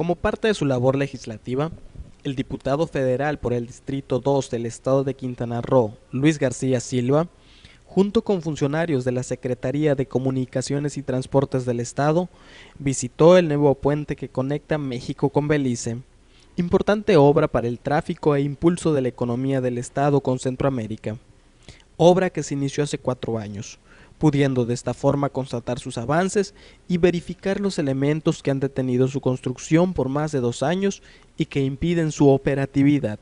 Como parte de su labor legislativa, el diputado federal por el Distrito 2 del Estado de Quintana Roo, Luis García Silva, junto con funcionarios de la Secretaría de Comunicaciones y Transportes del Estado, visitó el nuevo puente que conecta México con Belice, importante obra para el tráfico e impulso de la economía del Estado con Centroamérica, obra que se inició hace cuatro años, pudiendo de esta forma constatar sus avances y verificar los elementos que han detenido su construcción por más de dos años y que impiden su operatividad.